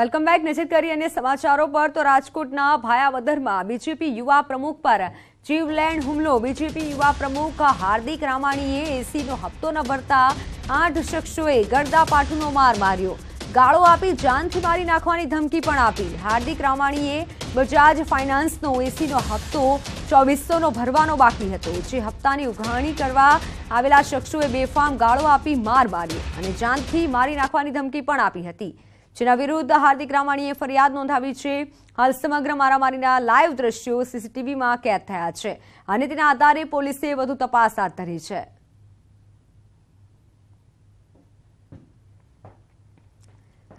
welcome back નજર કરી અને સમાચારો પર તો રાજકોટના ભાયાવદરમાં બીજેપી યુવા પ્રમુખ પર જીવલેણ હુમલો બીજેપી યુવા પ્રમુખ હાર્દિક રામાણીએ એસીનો હપ્તો ન ભરતા આઠ શખ્સોએ ગરદા પાઠુનો માર માર્યો ગાળો આપી જાનથી મારી નાખવાની ધમકી પણ આપી હાર્દિક રામાણીએ બજાજ ફાઇનાન્સનો એસીનો હપ્તો ચોવીસોનો ભરવાનો બાકી હતો જે હપ્તાની ઉઘરાણી કરવા આવેલા શખ્સોએ બેફામ ગાળો આપી માર માર્યો અને જાનથી મારી નાખવાની ધમકી પણ આપી હતી જેના વિરુદ્ધ હાર્દિક રામાણીએ ફરિયાદ નોંધાવી છે હાલ સમગ્ર મારામારીના લાઈવ દ્રશ્યો સીસીટીવીમાં કેદ થયા છે અને તેના આધારે પોલીસે વધુ તપાસ હાથ ધરી છે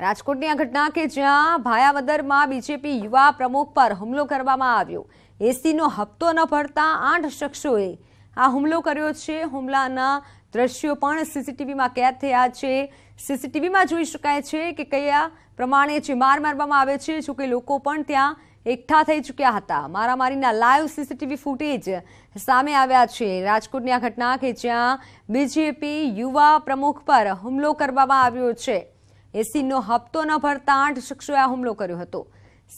રાજકોટની આ ઘટના કે જ્યાં ભાયાવદરમાં બીજેપી યુવા પ્રમુખ પર હુમલો કરવામાં આવ્યો એસીનો હપ્તો ન ભરતા આઠ શખ્સોએ આ હુમલો કર્યો છે હુમલાના દ્રશ્યો પણ સીસીટીવીમાં કેદ થયા છે સીસીટીવીમાં જોઈ શકાય છે કે કયા પ્રમાણે જે માર મારવામાં આવે છે જોકે લોકો પણ ત્યાં એકઠા થઈ ચૂક્યા હતા મારામારીના લાઈવ સીસીટીવી ફૂટેજ સામે આવ્યા છે રાજકોટની આ ઘટના કે જ્યાં બીજેપી યુવા પ્રમુખ પર હુમલો કરવામાં આવ્યો છે એસીનો હપ્તો ન ભરતા આઠ શખ્સોએ આ હુમલો કર્યો હતો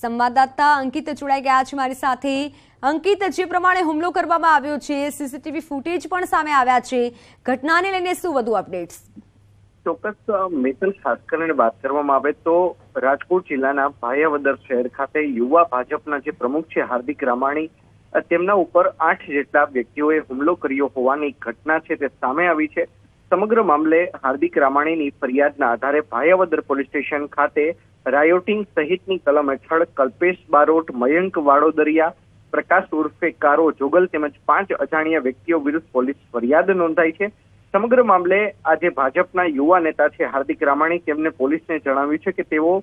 સંવાદદાતા અંકિત જોડાઈ ગયા છે મારી સાથે અંકિત જે પ્રમાણે હુમલો કરવામાં આવ્યો છે સીસીટીવી ફૂટેજ પણ સામે આવ્યા છે ઘટનાને લઈને શું વધુ અપડેટ્સ ચોક્કસ મિથલ ખાસ કરીને વાત કરવામાં આવે તો રાજકોટ જિલ્લાના ભાયાવદર શહેર ખાતે યુવા ભાજપના જે પ્રમુખ છે હાર્દિક રામાણી તેમના ઉપર આઠ જેટલા વ્યક્તિઓએ હુમલો કર્યો હોવાની ઘટના છે તે સામે આવી છે સમગ્ર મામલે હાર્દિક રામાણીની ફરિયાદના આધારે ભાયાવદર પોલીસ સ્ટેશન ખાતે રાયોટિંગ સહિતની કલમ હેઠળ કલ્પેશ બારોટ મયંક વાડોદરિયા પ્રકાશ ઉર્ફે કારો જોગલ તેમજ પાંચ અજાણ્યા વ્યક્તિઓ વિરુદ્ધ પોલીસ ફરિયાદ નોંધાઈ છે સમગ્ર મામલે આજે ભાજપના યુવા નેતા છે હાર્દિક રામાણી તેમને પોલીસને જણાવ્યું છે કે તેઓ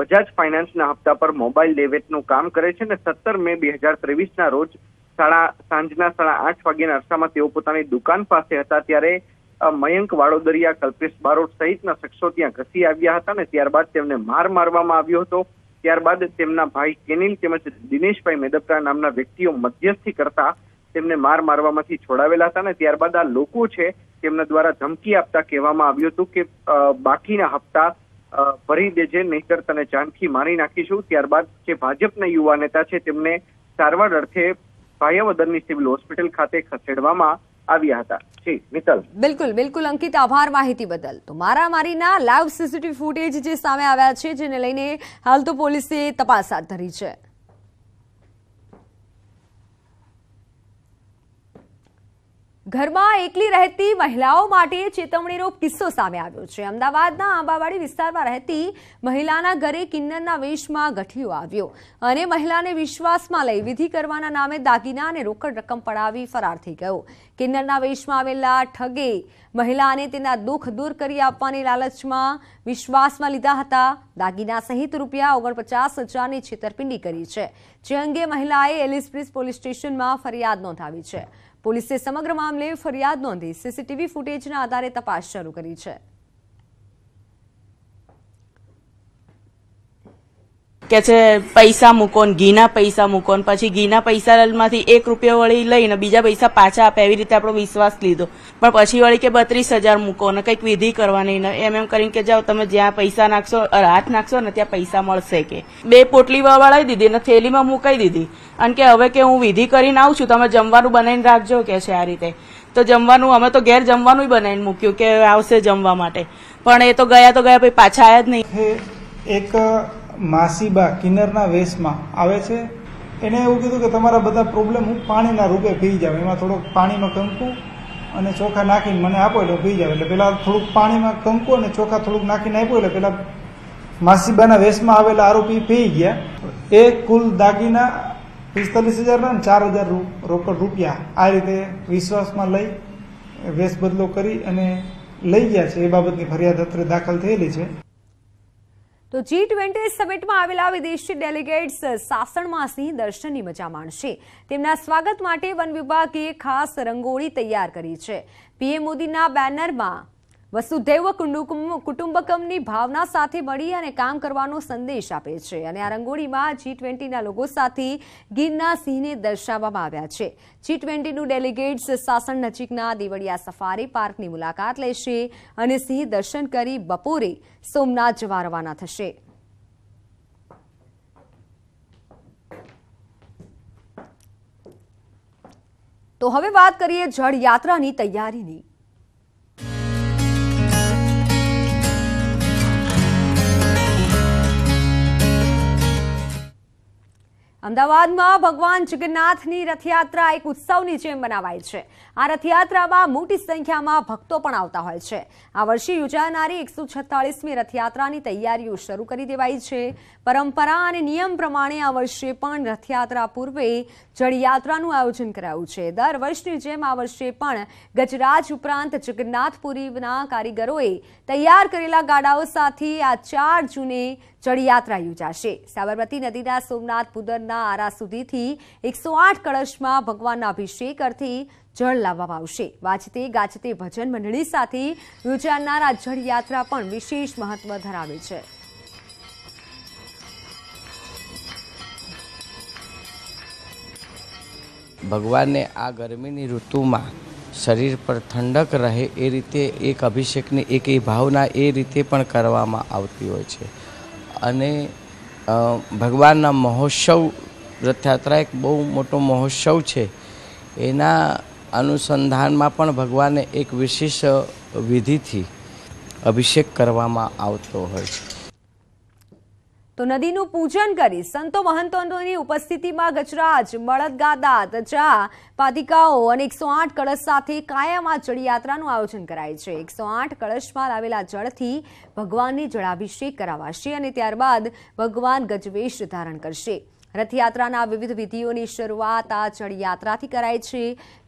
બજાજ ફાઇનાન્સના હપ્તા પર મોબાઈલ લેવેટનું કામ કરે છે અને સત્તર મે બે હજાર ત્રેવીસના રોજ સાડા સાંજના સાડા આઠ વાગ્યાના અરસામાં તેઓ પોતાની દુકાન પાસે હતા ત્યારે મયંક વાડોદરિયા કલ્પેશ બારોટ સહિતના શખ્સો ત્યાં ઘસી આવ્યા હતા અને ત્યારબાદ તેમને માર મારવામાં આવ્યો હતો ત્યારબાદ તેમના ભાઈ કેનિલ તેમજ દિનેશભાઈ મેદપરા નામના વ્યક્તિઓ મધ્યસ્થી કરતા તેમને માર મારવામાંથી છોડાવેલા હતા અને ત્યારબાદ આ લોકો છે તેમના દ્વારા ધમકી આપતા કહેવામાં આવ્યું હતું કે બાકીના હપ્તા ભરી દેજે નહીતર તને જાનથી મારી નાખીશું ત્યારબાદ જે ભાજપના યુવા નેતા છે તેમને સારવાર અર્થે ભાયાવદરની સિવિલ હોસ્પિટલ ખાતે ખસેડવામાં આવ્યા હતા બિલકુલ બિલકુલ અંકિત આભાર માહિતી બદલ તો મારામારીના લાઈવ સીસીટીવી ફૂટેજ જે સામે આવ્યા છે જેને લઈને હાલ તો પોલીસે તપાસ હાથ ધરી છે ઘરમાં એકલી રહેતી મહિલાઓ માટે ચેતવણીનો કિસ્સો સામે આવ્યો છે અમદાવાદના આંબાવાડી વિસ્તારમાં રહેતી મહિલાના ઘરે કિન્નરના વેશમાં ગઠિયો આવ્યો અને મહિલાને વિશ્વાસમાં લઈ વિધિ કરવાના નામે દાગીના અને રોકડ રકમ પડાવી ફરાર થઈ ગયો કિન્નરના વેશમાં આવેલા ઠગે મહિલાને તેના દુઃખ દૂર કરી આપવાની લાલચમાં વિશ્વાસમાં લીધા હતા દાગીના સહિત રૂપિયા ઓગણપચાસ હજારની છેતરપિંડી કરી છે જે અંગે મહિલાએ એલિસ્પ્રિસ પોલીસ સ્ટેશનમાં ફરિયાદ નોંધાવી છે પોલીસે સમગ્ર મામલે ફરિયાદ નોંધી સીસીટીવી ફૂટેજના આધારે તપાસ શરૂ કરી છે કે છે પૈસા મૂકો ને ઘીના પૈસા મૂકો પછી ઘીના પૈસામાંથી એક રૂપિયો વળી લઈને બીજા પૈસા પાછા આપે એવી રીતે આપણો વિશ્વાસ લીધો પણ પછી વળી કે બત્રીસ હજાર મૂકો ને કંઈક વિધિ કરવાની ને એમ એમ કરીને કે જાઓ તમે જ્યાં પૈસા નાખશો હાથ નાખશો ને ત્યાં પૈસા મળશે કે બે પોટલી વળાવી દીધી ને થેલીમાં મુકાઈ દીધી અને કે હવે કે હું વિધિ કરીને આવું છું તમે જમવાનું બનાવીને રાખજો કે છે આ રીતે તો જમવાનું અમે તો ઘેર જમવાનું બનાવીને મૂક્યું કે આવશે જમવા માટે પણ એ તો ગયા તો ગયા પછી પાછા આવ્યા જ નહીં એક માસીબા કિન્નરના વેશમાં આવે છે એને એવું કીધું કે તમારા બધા પ્રોબ્લેમ હું પાણીના રૂપે પી જાઉં એમાં થોડોક પાણીમાં કંકુ અને ચોખા નાખીને મને આપો એટલે પી જાવ એટલે પહેલાં થોડુંક પાણીમાં કંકુ અને ચોખા થોડુંક નાખીને આપ્યો એટલે પહેલાં માસીબાના વેશમાં આવેલા આરોપી પી ગયા એ કુલ દાગીના પિસ્તાલીસ હજારના અને ચાર હજાર રોકડ રૂપિયા આ રીતે વિશ્વાસમાં લઈ વેશ બદલો કરી અને લઈ ગયા છે એ બાબતની ફરિયાદ અત્રે દાખલ થયેલી છે તો જી ટ્વેન્ટી સમિટમાં આવેલા વિદેશી ડેલિગેટ્સ સાસણમાં સિંહ દર્શનની મજા માણશે તેમના સ્વાગત માટે વન વિભાગે ખાસ રંગોળી તૈયાર કરી છે પીએમ મોદીના બેનરમાં વસુધૈવ કુટુંબકમની ભાવના સાથે મળી અને કામ કરવાનો સંદેશ આપે છે અને આ રંગોળીમાં જી ટ્વેન્ટીના લોકો સાથે ગીરના સિંહને દર્શાવવામાં આવ્યા છે જી ટ્વેન્ટીનું ડેલિગેટ્સ સાસણ નજીકના દેવળિયા સફારી પાર્કની મુલાકાત લેશે અને સિંહ દર્શન કરી બપોરે સોમનાથ જવા રવાના થશે તો હવે વાત કરીએ જળયાત્રાની તૈયારીની અમદાવાદમાં ભગવાન જગન્નાથની રથયાત્રા એક ઉત્સવની જેમ બનાવાય છે આ રથયાત્રામાં મોટી સંખ્યામાં ભક્તો પણ આવતા હોય છે આ વર્ષે યોજાનારી એકસો છત્તાળીસમી રથયાત્રાની તૈયારીઓ શરૂ કરી દેવાઈ છે પરંપરા અને નિયમ પ્રમાણે આ વર્ષે પણ રથયાત્રા પૂર્વે જળયાત્રાનું આયોજન કરાયું છે દર વર્ષની જેમ આ વર્ષે પણ ગજરાજ ઉપરાંત જગન્નાથપુરીના કારીગરોએ તૈયાર કરેલા ગાડાઓ સાથે આ ચાર જૂને ચડીયાત્રા યોજાશે સાબરમતી નદીના સોમનાથ પુદરના આરા સુધીથી એકસો આઠ કળશમાં ભગવાનના અભિષેક અર્થે જળ લાવવામાં આવશે વાજતે ગાજતે ભજન મંડળી સાથે યોજાનાર આ જળયાત્રા પણ વિશેષ મહત્વ ધરાવે છે ભગવાનને આ ગરમીની ઋતુમાં શરીર પર ઠંડક રહે એ રીતે એક અભિષેકની એક એ ભાવના એ રીતે પણ કરવામાં આવતી હોય છે અને ભગવાનના મહોત્સવ રથયાત્રા એક બહુ મોટો મહોત્સવ છે એના અનુસંધાનમાં પણ ભગવાનને એક વિશેષ વિધિથી અભિષેક કરવામાં આવતો હોય છે તો નદીનું પૂજન કરી સંતો મહંતોની ઉપસ્થિતિમાં ગજરાજ બળદગાદા તજા પાતિકાઓ અને એકસો આઠ કળશ સાથે કાયામાં જળયાત્રાનું આયોજન કરાય છે એકસો આઠ કળશમાં લાવેલા જળથી ભગવાનને જળાભિષેક કરાવાશે અને ત્યારબાદ ભગવાન ગજવેશ ધારણ કરશે રથયાત્રાના વિવિધ વિધિઓની શરૂઆત આ ચડયાત્રાથી કરાય છે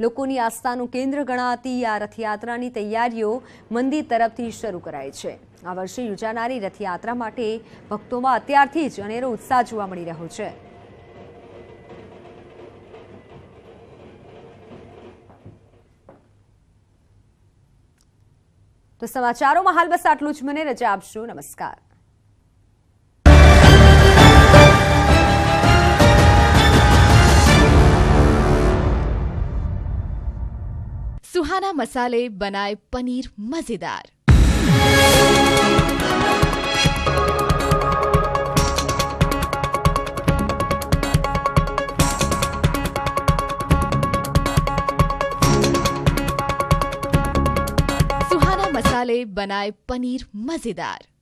લોકોની આસ્થાનું કેન્દ્ર ગણાતી આ રથયાત્રાની તૈયારીઓ મંદિર તરફથી શરૂ કરાય છે આ વર્ષે યોજાનારી રથયાત્રા માટે ભક્તોમાં અત્યારથી જ અનેરો ઉત્સાહ જોવા મળી રહ્યો છે તો સમાચારોમાં હાલ બસ આટલું જ મને રજા આપશો નમસ્કાર खाना मसाले बनाए पनीर मजेदार मसाले बनाए पनीर मजेदार